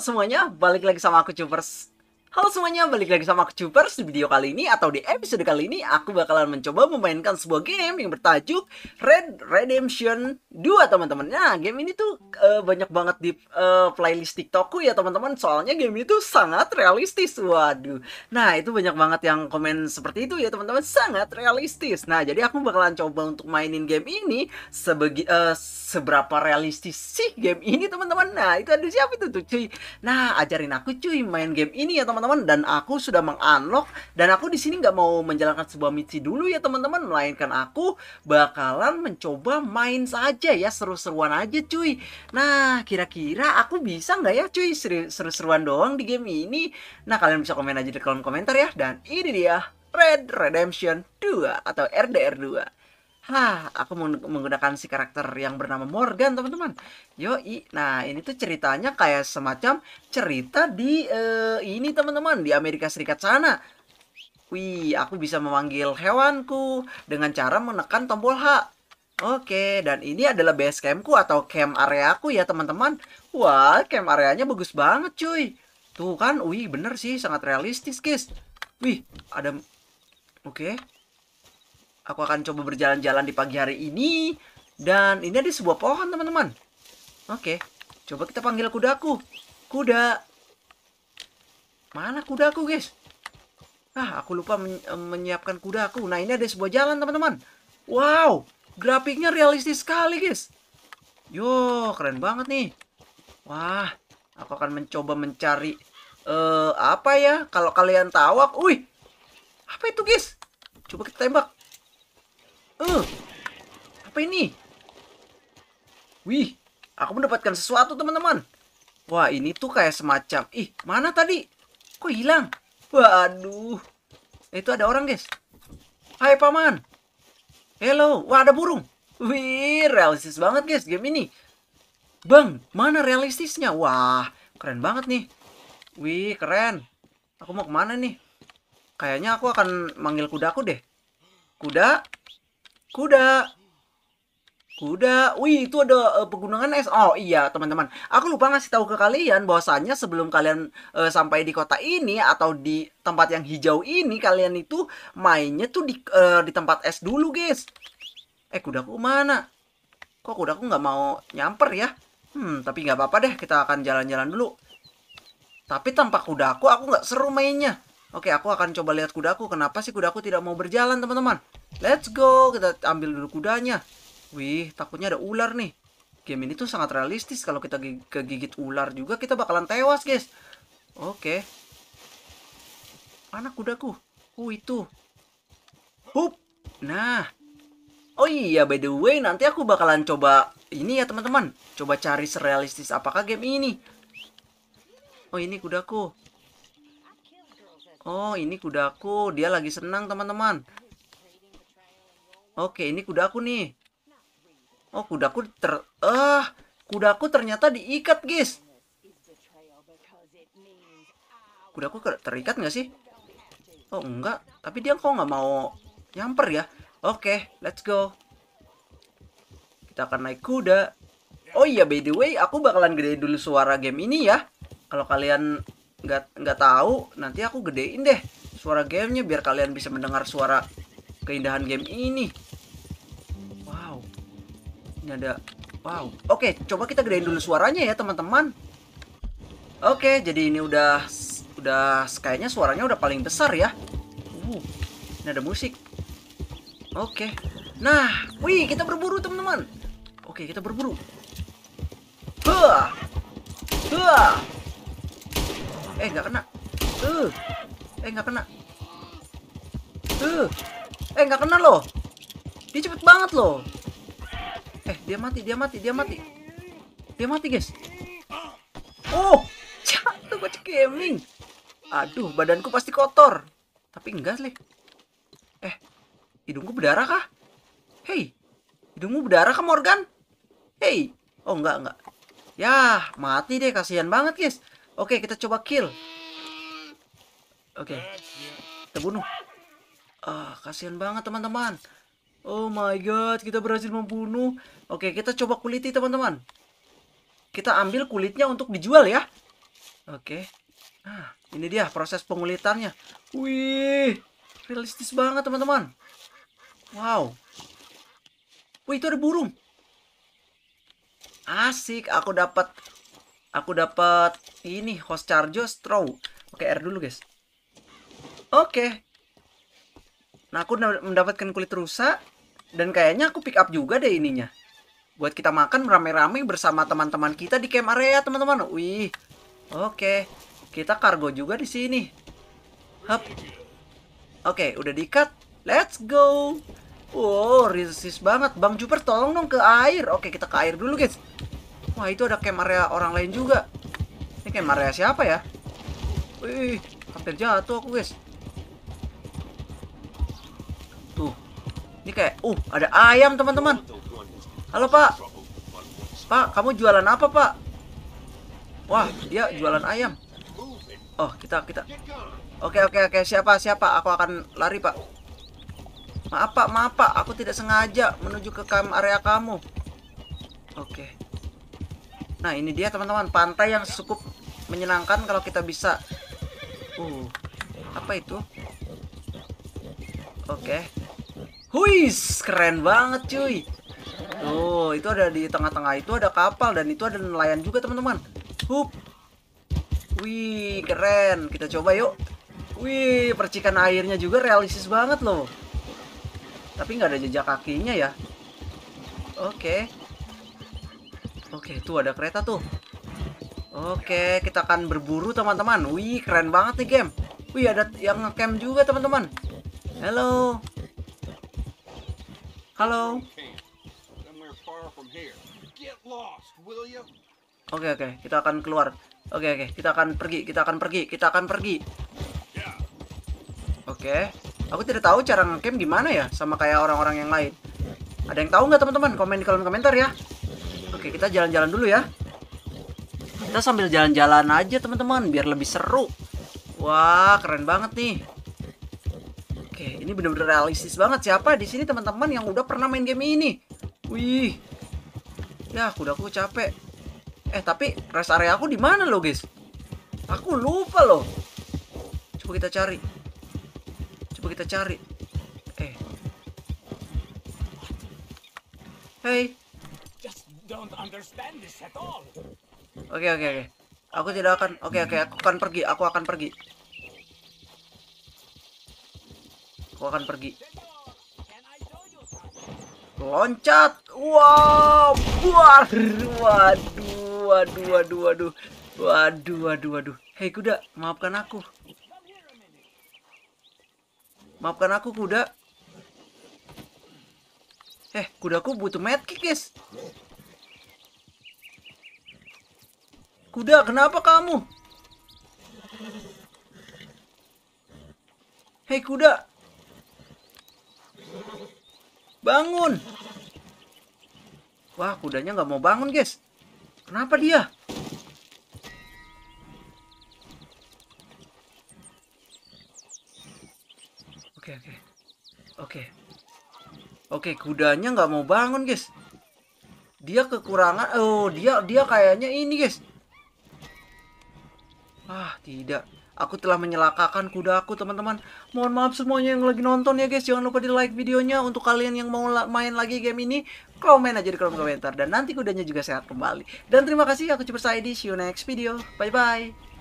semuanya, balik lagi sama aku Cupers Halo semuanya, balik lagi sama aku Cupers Di video kali ini atau di episode kali ini Aku bakalan mencoba memainkan sebuah game yang bertajuk Red Redemption 2 teman-teman Nah, game ini tuh uh, banyak banget di uh, playlist TikTokku ya teman-teman Soalnya game ini tuh sangat realistis Waduh Nah, itu banyak banget yang komen seperti itu ya teman-teman Sangat realistis Nah, jadi aku bakalan coba untuk mainin game ini sebegi, uh, Seberapa realistis sih game ini teman-teman Nah, itu ada siapa itu tuh cuy Nah, ajarin aku cuy main game ini ya teman-teman teman-teman dan aku sudah mengunlock dan aku di sini nggak mau menjalankan sebuah misi dulu ya teman-teman melainkan aku bakalan mencoba main saja ya seru-seruan aja cuy. Nah kira-kira aku bisa nggak ya cuy seru-seruan doang di game ini? Nah kalian bisa komen aja di kolom komentar ya dan ini dia Red Redemption 2 atau RDR 2. Hah, aku menggunakan si karakter yang bernama Morgan, teman-teman. Yoi. Nah, ini tuh ceritanya kayak semacam cerita di uh, ini, teman-teman, di Amerika Serikat sana. Wih, aku bisa memanggil hewanku dengan cara menekan tombol H. Oke, dan ini adalah base campku atau camp area areaku ya, teman-teman. Wah, camp areanya bagus banget, cuy. Tuh kan, wih, bener sih, sangat realistis, guys. Wih, ada... Oke, Aku akan coba berjalan-jalan di pagi hari ini. Dan ini ada sebuah pohon, teman-teman. Oke, coba kita panggil kudaku. Kuda. Mana kudaku, guys? Ah, aku lupa eh, menyiapkan kudaku. Nah, ini ada sebuah jalan, teman-teman. Wow, grafiknya realistis sekali, guys. Yo, keren banget nih. Wah, aku akan mencoba mencari uh, apa ya? Kalau kalian tahu, aku, wih, apa itu, guys? Coba kita tembak. Eh, uh, apa ini? Wih, aku mendapatkan sesuatu teman-teman. Wah, ini tuh kayak semacam... Ih, mana tadi? Kok hilang? Waduh. Eh, itu ada orang, guys. Hai, Paman. Hello. Wah, ada burung. Wih, realistis banget, guys, game ini. Bang, mana realistisnya? Wah, keren banget nih. Wih, keren. Aku mau kemana nih? Kayaknya aku akan manggil kudaku deh. Kuda, kuda kuda. Wih, itu ada uh, pegunungan es. Oh iya, teman-teman. Aku lupa ngasih tahu ke kalian bahwasannya sebelum kalian uh, sampai di kota ini atau di tempat yang hijau ini, kalian itu mainnya tuh di uh, di tempat es dulu, guys. Eh, kuda aku mana? Kok kuda aku nggak mau nyamper ya? Hmm, tapi nggak apa-apa deh. Kita akan jalan-jalan dulu. Tapi tanpa kudaku, aku nggak seru mainnya. Oke, aku akan coba lihat kudaku. Kenapa sih kudaku tidak mau berjalan, teman-teman? Let's go, kita ambil dulu kudanya. Wih, takutnya ada ular nih. Game ini tuh sangat realistis. Kalau kita kegigit ular juga, kita bakalan tewas, guys. Oke. Okay. Mana kudaku? Oh, itu. Hup. Nah. Oh iya, by the way, nanti aku bakalan coba ini ya, teman-teman. Coba cari serealistis apakah game ini. Oh, ini kudaku. Oh, ini kudaku. Dia lagi senang, teman-teman. Oke, ini kuda aku nih. Oh, kudaku ter... Ah, kudaku ternyata diikat, guys. Kuda aku terikat nggak sih? Oh, enggak. Tapi dia kok nggak mau nyamper ya? Oke, let's go. Kita akan naik kuda. Oh iya, by the way, aku bakalan gedein dulu suara game ini ya. Kalau kalian nggak nggak tahu, nanti aku gedein deh suara gamenya biar kalian bisa mendengar suara keindahan game ini wow ini ada wow oke coba kita gedein dulu suaranya ya teman-teman oke jadi ini udah udah kayaknya suaranya udah paling besar ya uh ini ada musik oke nah wih kita berburu teman-teman oke kita berburu Huh. Huh. Eh nggak kena. Uh. Eh nggak kena. Uh. Eh nggak kena loh. Dia cepet banget loh. Eh dia mati, dia mati, dia mati. Dia mati guys. Oh, jatuh gue gaming. Aduh, badanku pasti kotor. Tapi enggak sih. Eh, hidungku berdarah kah? Hei, hidungmu berdarah kah Morgan? Hey oh enggak enggak. Ya mati deh, kasihan banget guys. Oke, kita coba kill. Oke, kita bunuh. Ah, kasihan banget teman-teman. Oh my god, kita berhasil membunuh. Oke, kita coba kuliti teman-teman. Kita ambil kulitnya untuk dijual ya. Oke. Nah, ini dia proses pengulitannya. Wih, realistis banget teman-teman. Wow. Wih, itu ada burung. Asik, aku dapat aku dapat ini host charger straw. Pakai air dulu, guys. Oke, Nah, aku mendapatkan kulit rusa dan kayaknya aku pick up juga deh ininya. Buat kita makan rame-rame bersama teman-teman kita di camp area, teman-teman. Wih. Oke. Kita kargo juga di sini. Hap. Oke, udah diikat. Let's go. Wow, resist banget. Bang Juper tolong dong ke air. Oke, kita ke air dulu, guys. Wah, itu ada camp area orang lain juga. Ini camp area siapa ya? Wih, hampir jatuh aku, guys. Ini kayak, uh, ada ayam teman-teman. Halo Pak. Pak, kamu jualan apa Pak? Wah, dia jualan ayam. Oh, kita kita. Oke oke oke, siapa siapa? Aku akan lari Pak. Maaf Pak, maaf Pak, aku tidak sengaja menuju ke kam area kamu. Oke. Nah ini dia teman-teman pantai yang cukup menyenangkan kalau kita bisa. Uh, apa itu? Oke. Huis, keren banget cuy. Tuh, oh, itu ada di tengah-tengah itu ada kapal dan itu ada nelayan juga teman-teman. Hup. Wih, keren. Kita coba yuk. Wih, percikan airnya juga realistis banget loh. Tapi nggak ada jejak kakinya ya. Oke. Oke, tuh ada kereta tuh. Oke, kita akan berburu teman-teman. Wih, keren banget nih game. Wih, ada yang ngecamp juga teman-teman. Halo. Halo. Oke oke, kita akan keluar. Oke oke, kita akan pergi, kita akan pergi, kita akan pergi. Oke. Aku tidak tahu cara ngecamp gimana ya sama kayak orang-orang yang lain. Ada yang tahu nggak teman-teman? Komen di kolom komentar ya. Oke, kita jalan-jalan dulu ya. Kita sambil jalan-jalan aja teman-teman biar lebih seru. Wah, keren banget nih. Oke, ini benar-benar realistis banget. Siapa di sini teman-teman yang udah pernah main game ini? Wih. Ya, aku udah aku capek. Eh, tapi rest area aku di mana lo guys? Aku lupa loh. Coba kita cari. Coba kita cari. Eh. Hey. Oke, oke, oke. Aku tidak akan. Oke, okay, oke, okay, aku akan pergi. Aku akan pergi. aku akan pergi loncat wow buar waduh waduh waduh waduh waduh waduh waduh hei kuda maafkan aku maafkan aku kuda eh kuda kudaku butuh medkit guys kuda kenapa kamu hei kuda Bangun! Wah, kudanya nggak mau bangun, guys. Kenapa dia? Oke, oke. Oke. Oke, kudanya nggak mau bangun, guys. Dia kekurangan. Oh, dia dia kayaknya ini, guys. Ah, tidak. Aku telah menyelakakan kuda aku, teman-teman. Mohon maaf semuanya yang lagi nonton ya, guys. Jangan lupa di like videonya. Untuk kalian yang mau main lagi game ini, komen aja di kolom komentar. Dan nanti kudanya juga sehat kembali. Dan terima kasih, aku coba saya See you next video. Bye-bye.